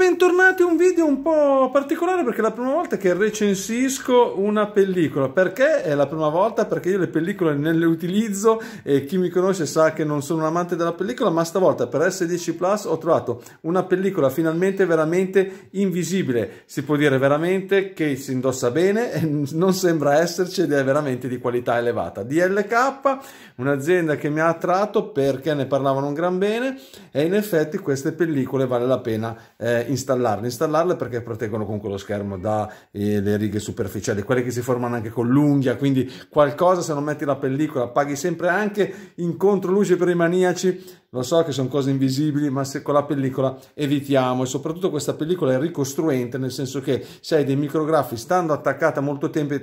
bentornati a un video un po' particolare perché è la prima volta che recensisco una pellicola. Perché è la prima volta? Perché io le pellicole non le utilizzo e chi mi conosce sa che non sono un amante della pellicola, ma stavolta per S10 Plus ho trovato una pellicola finalmente veramente invisibile. Si può dire veramente che si indossa bene, non sembra esserci ed è veramente di qualità elevata. DLK, un'azienda che mi ha attratto perché ne parlavano un gran bene e in effetti queste pellicole vale la pena eh, installarle, installarle perché proteggono comunque lo schermo dalle eh, righe superficiali, quelle che si formano anche con l'unghia, quindi qualcosa se non metti la pellicola, paghi sempre anche in controluce per i maniaci, lo so che sono cose invisibili, ma se con la pellicola evitiamo e soprattutto questa pellicola è ricostruente, nel senso che se hai dei micrografi stando attaccata molto tempo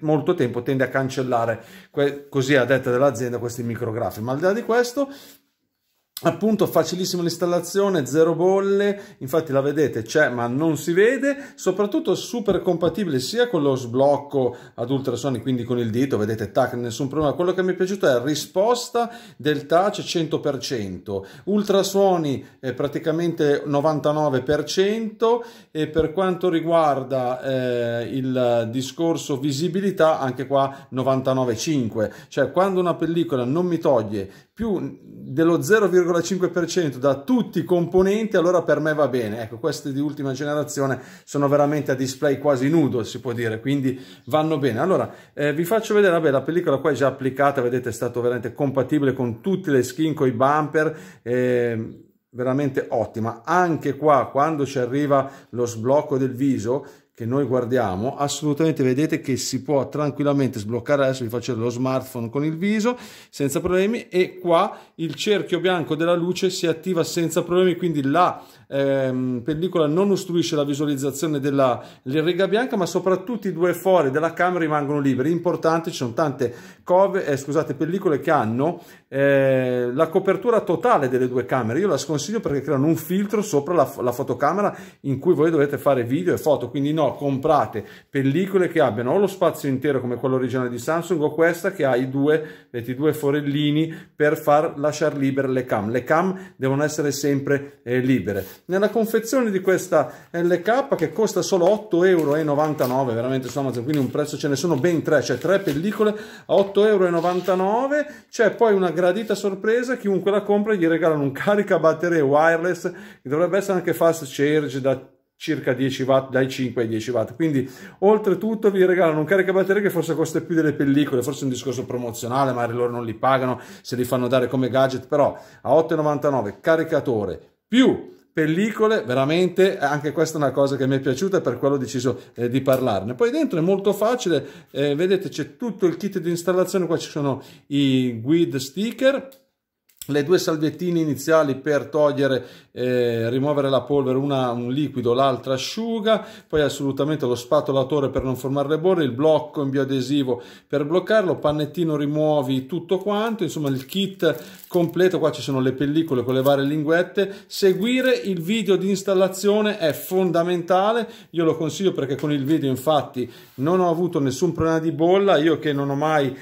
molto tempo tende a cancellare così a detta dell'azienda questi micrografi ma al di là di questo appunto facilissima l'installazione zero bolle infatti la vedete c'è ma non si vede soprattutto super compatibile sia con lo sblocco ad ultrasoni quindi con il dito vedete tac nessun problema quello che mi è piaciuto è la risposta del touch 100% ultrasuoni eh, praticamente 99% e per quanto riguarda eh, il discorso visibilità anche qua 99,5 cioè quando una pellicola non mi toglie più dello 0,5 2,5% da tutti i componenti, allora per me va bene. Ecco, queste di ultima generazione sono veramente a display quasi nudo, si può dire, quindi vanno bene. Allora, eh, vi faccio vedere, vabbè, la pellicola qua è già applicata, vedete, è stato veramente compatibile con tutte le skin, con i bumper. Eh, veramente ottima anche qua quando ci arriva lo sblocco del viso che noi guardiamo, assolutamente vedete che si può tranquillamente sbloccare, adesso vi faccio lo smartphone con il viso, senza problemi, e qua il cerchio bianco della luce si attiva senza problemi, quindi la ehm, pellicola non ostruisce la visualizzazione della riga bianca, ma soprattutto i due fori della camera rimangono liberi, importante, ci sono tante cove, eh, scusate, pellicole che hanno eh, la copertura totale delle due camere, io la sconsiglio perché creano un filtro sopra la, la fotocamera in cui voi dovete fare video e foto, quindi no, comprate pellicole che abbiano o lo spazio intero come quello originale di Samsung o questa che ha i due, i forellini per far lasciare libere le cam. Le cam devono essere sempre eh, libere. Nella confezione di questa LK che costa solo 8,99 euro, veramente su Amazon, quindi un prezzo ce ne sono ben tre, cioè tre pellicole a 8,99 euro. C'è poi una gradita sorpresa, chiunque la compra gli regalano un caricabatterie wireless che dovrebbe essere anche fast charge da circa 10 watt, dai 5 ai 10 watt. Quindi, oltretutto, vi regalano un caricabatterie che forse costa più delle pellicole, forse è un discorso promozionale, magari loro non li pagano, se li fanno dare come gadget, però a 8,99 caricatore più pellicole, veramente eh, anche questa è una cosa che mi è piaciuta e per quello ho deciso eh, di parlarne. Poi dentro è molto facile, eh, vedete c'è tutto il kit di installazione, qua ci sono i guide sticker le due salviettine iniziali per togliere, eh, rimuovere la polvere, una un liquido, l'altra asciuga, poi assolutamente lo spatolatore per non formare le bolle, il blocco in bioadesivo per bloccarlo, pannettino rimuovi tutto quanto, insomma il kit completo, qua ci sono le pellicole con le varie linguette, seguire il video di installazione è fondamentale, io lo consiglio perché con il video infatti non ho avuto nessun problema di bolla, io che non ho mai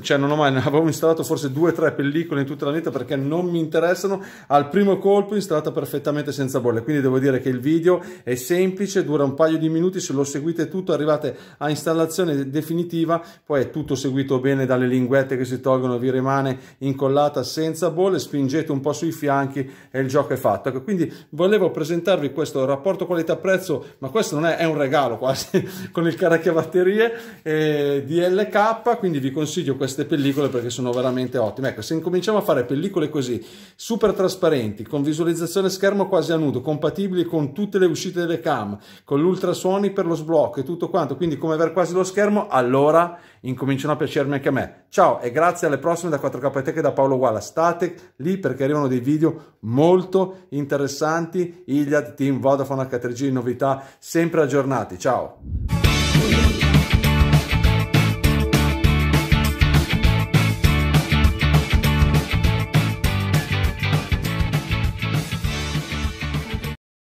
cioè non ho mai, ne avevo installato forse due o tre pellicole in tutta la vita perché non mi interessano, al primo colpo installata perfettamente senza bolle, quindi devo dire che il video è semplice, dura un paio di minuti, se lo seguite tutto arrivate a installazione definitiva, poi è tutto seguito bene dalle linguette che si tolgono, vi rimane incollata senza bolle, spingete un po' sui fianchi e il gioco è fatto. Ecco, quindi volevo presentarvi questo rapporto qualità-prezzo, ma questo non è, è un regalo quasi, con il caricabatterie eh, di LK, quindi vi consiglio consiglio queste pellicole perché sono veramente ottime. Ecco, se incominciamo a fare pellicole così, super trasparenti, con visualizzazione schermo quasi a nudo, compatibili con tutte le uscite delle cam, con l'ultrasuoni per lo sblocco e tutto quanto, quindi come aver quasi lo schermo, allora incominciano a piacermi anche a me. Ciao e grazie alle prossime da 4K Tech e da Paolo Guala. State lì perché arrivano dei video molto interessanti. Iliad, Team Vodafone H3G, novità sempre aggiornati. Ciao!